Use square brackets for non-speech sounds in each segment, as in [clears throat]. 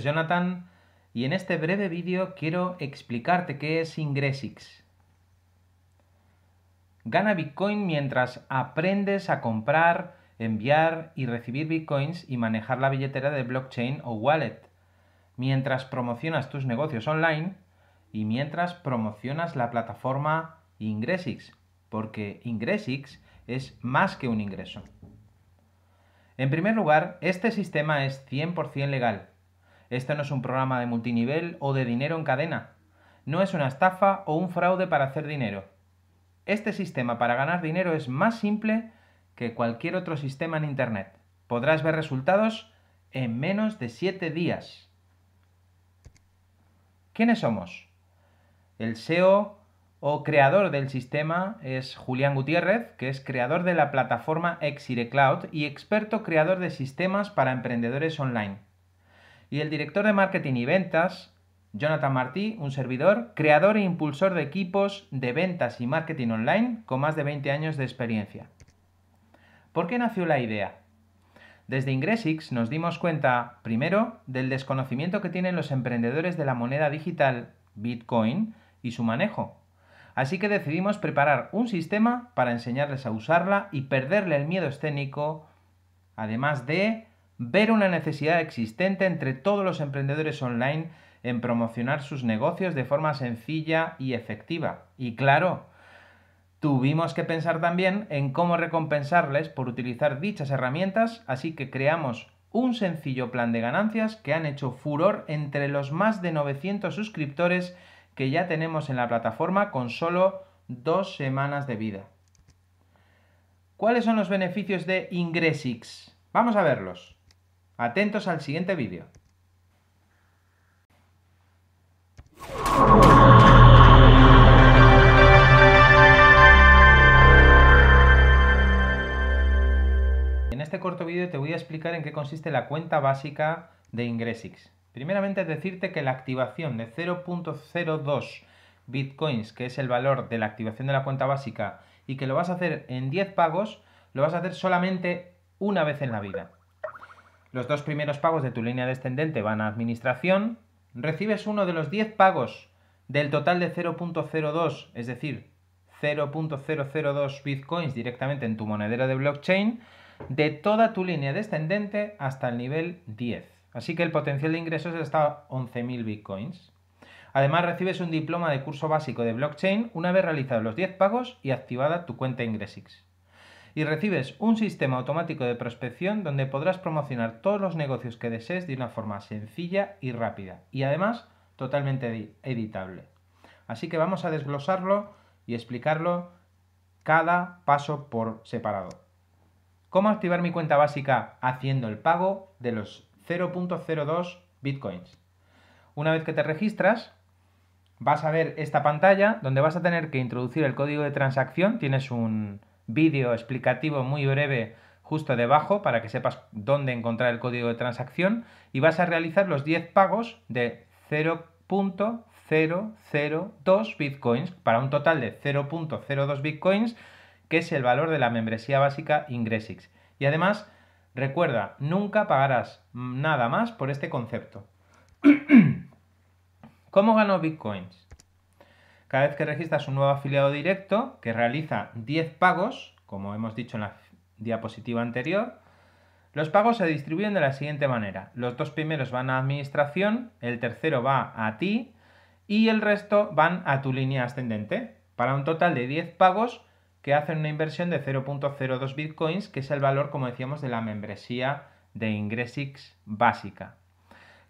Jonathan y en este breve vídeo quiero explicarte qué es Ingresix. Gana Bitcoin mientras aprendes a comprar, enviar y recibir Bitcoins y manejar la billetera de blockchain o wallet, mientras promocionas tus negocios online y mientras promocionas la plataforma Ingresix, porque Ingresix es más que un ingreso. En primer lugar, este sistema es 100% legal este no es un programa de multinivel o de dinero en cadena. No es una estafa o un fraude para hacer dinero. Este sistema para ganar dinero es más simple que cualquier otro sistema en Internet. Podrás ver resultados en menos de 7 días. ¿Quiénes somos? El SEO o creador del sistema es Julián Gutiérrez, que es creador de la plataforma Exire Cloud y experto creador de sistemas para emprendedores online y el director de marketing y ventas, Jonathan Martí, un servidor, creador e impulsor de equipos de ventas y marketing online con más de 20 años de experiencia. ¿Por qué nació la idea? Desde Ingresix nos dimos cuenta, primero, del desconocimiento que tienen los emprendedores de la moneda digital Bitcoin y su manejo. Así que decidimos preparar un sistema para enseñarles a usarla y perderle el miedo escénico, además de ver una necesidad existente entre todos los emprendedores online en promocionar sus negocios de forma sencilla y efectiva. Y claro, Tuvimos que pensar también en cómo recompensarles por utilizar dichas herramientas, así que creamos un sencillo plan de ganancias que han hecho furor entre los más de 900 suscriptores que ya tenemos en la plataforma con solo dos semanas de vida. ¿Cuáles son los beneficios de Ingresix? Vamos a verlos. Atentos al siguiente vídeo. En este corto vídeo te voy a explicar en qué consiste la cuenta básica de Ingresix. Primeramente decirte que la activación de 0.02 bitcoins, que es el valor de la activación de la cuenta básica, y que lo vas a hacer en 10 pagos, lo vas a hacer solamente una vez en la vida. Los dos primeros pagos de tu línea descendente van a administración. Recibes uno de los 10 pagos del total de 0.02, es decir, 0.002 bitcoins directamente en tu monedero de blockchain de toda tu línea descendente hasta el nivel 10. Así que el potencial de ingresos es hasta 11.000 bitcoins. Además recibes un diploma de curso básico de blockchain una vez realizados los 10 pagos y activada tu cuenta Ingresix y recibes un sistema automático de prospección donde podrás promocionar todos los negocios que desees de una forma sencilla y rápida y además totalmente editable. Así que vamos a desglosarlo y explicarlo cada paso por separado. ¿Cómo activar mi cuenta básica haciendo el pago de los 0.02 bitcoins? Una vez que te registras, vas a ver esta pantalla donde vas a tener que introducir el código de transacción. Tienes un, vídeo explicativo muy breve justo debajo para que sepas dónde encontrar el código de transacción y vas a realizar los 10 pagos de 0.002 bitcoins para un total de 0.02 bitcoins que es el valor de la membresía básica ingresix. Y además, recuerda, nunca pagarás nada más por este concepto. [clears throat] ¿Cómo ganó bitcoins? Cada vez que registras un nuevo afiliado directo que realiza 10 pagos, como hemos dicho en la diapositiva anterior, los pagos se distribuyen de la siguiente manera. Los dos primeros van a administración, el tercero va a ti y el resto van a tu línea ascendente, para un total de 10 pagos que hacen una inversión de 0.02 bitcoins, que es el valor, como decíamos, de la membresía de ingresix básica.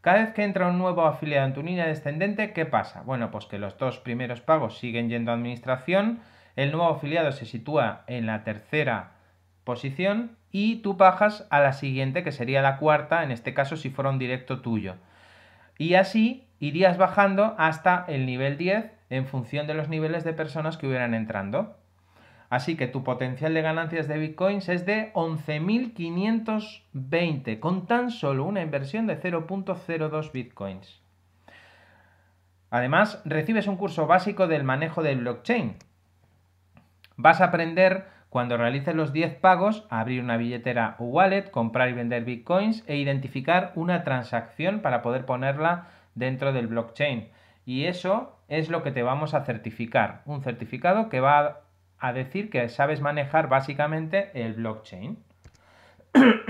Cada vez que entra un nuevo afiliado en tu línea descendente, ¿qué pasa? Bueno, pues que los dos primeros pagos siguen yendo a administración, el nuevo afiliado se sitúa en la tercera posición y tú bajas a la siguiente, que sería la cuarta, en este caso si fuera un directo tuyo. Y así irías bajando hasta el nivel 10 en función de los niveles de personas que hubieran entrando. Así que tu potencial de ganancias de bitcoins es de 11.520 con tan solo una inversión de 0.02 bitcoins. Además, recibes un curso básico del manejo del blockchain. Vas a aprender cuando realices los 10 pagos a abrir una billetera o wallet, comprar y vender bitcoins e identificar una transacción para poder ponerla dentro del blockchain. Y eso es lo que te vamos a certificar. Un certificado que va a decir que sabes manejar básicamente el blockchain.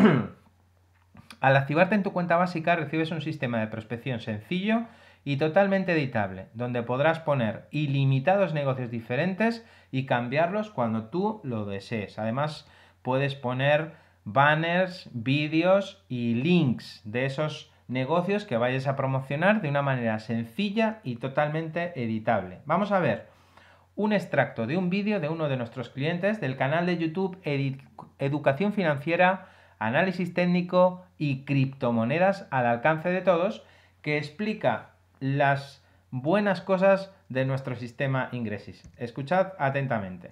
[clears throat] Al activarte en tu cuenta básica recibes un sistema de prospección sencillo y totalmente editable, donde podrás poner ilimitados negocios diferentes y cambiarlos cuando tú lo desees. Además, puedes poner banners, vídeos y links de esos negocios que vayas a promocionar de una manera sencilla y totalmente editable. Vamos a ver un extracto de un vídeo de uno de nuestros clientes del canal de YouTube Educación Financiera, Análisis Técnico y Criptomonedas al alcance de todos, que explica las buenas cosas de nuestro sistema Ingresis. Escuchad atentamente.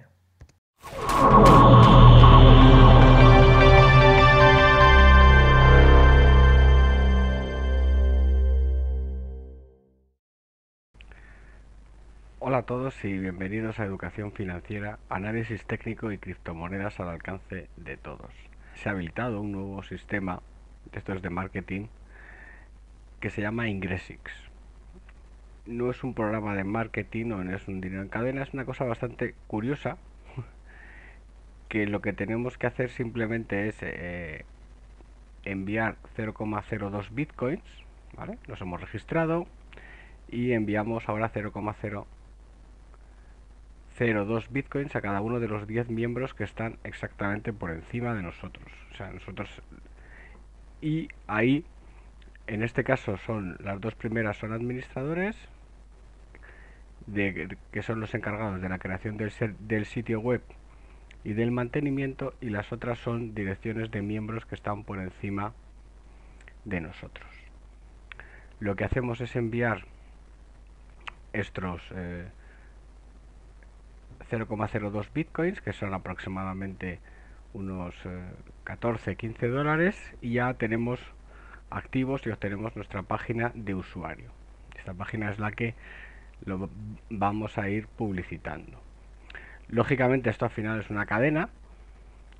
Hola a todos y bienvenidos a Educación Financiera, análisis técnico y criptomonedas al alcance de todos. Se ha habilitado un nuevo sistema, esto es de marketing, que se llama Ingresix. No es un programa de marketing o no es un dinero en cadena, es una cosa bastante curiosa [laughs] que lo que tenemos que hacer simplemente es eh, enviar 0,02 bitcoins, ¿vale? Nos hemos registrado y enviamos ahora 0,0 0,2 bitcoins a cada uno de los 10 miembros que están exactamente por encima de nosotros. O sea, nosotros... Y ahí, en este caso, son las dos primeras son administradores, de, que son los encargados de la creación del, del sitio web y del mantenimiento, y las otras son direcciones de miembros que están por encima de nosotros. Lo que hacemos es enviar estos... Eh, 0,02 bitcoins, que son aproximadamente unos 14-15 eh, dólares, y ya tenemos activos y obtenemos nuestra página de usuario. Esta página es la que lo vamos a ir publicitando. Lógicamente esto al final es una cadena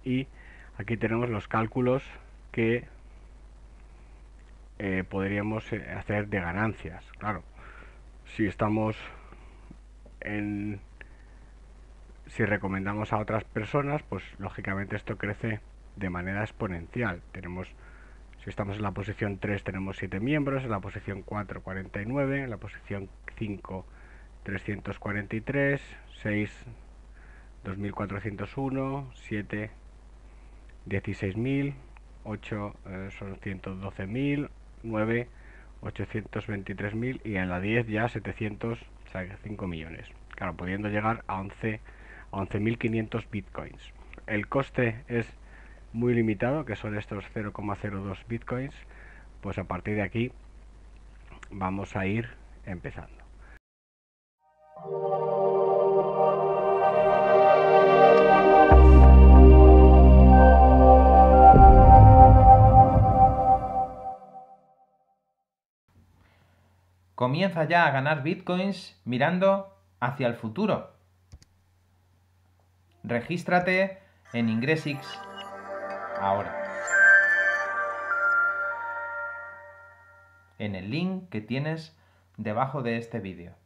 y aquí tenemos los cálculos que eh, podríamos eh, hacer de ganancias. Claro, si estamos en si recomendamos a otras personas, pues lógicamente esto crece de manera exponencial. Tenemos, si estamos en la posición 3, tenemos 7 miembros, en la posición 4, 49, en la posición 5, 343, 6, 2401, 7, 16.000, 8 son 112.000, 9, 823.000 y en la 10 ya 5 millones. Claro, pudiendo llegar a 11 11.500 bitcoins. El coste es muy limitado, que son estos 0,02 bitcoins, pues a partir de aquí vamos a ir empezando. Comienza ya a ganar bitcoins mirando hacia el futuro. Regístrate en Ingresix ahora. En el link que tienes debajo de este vídeo.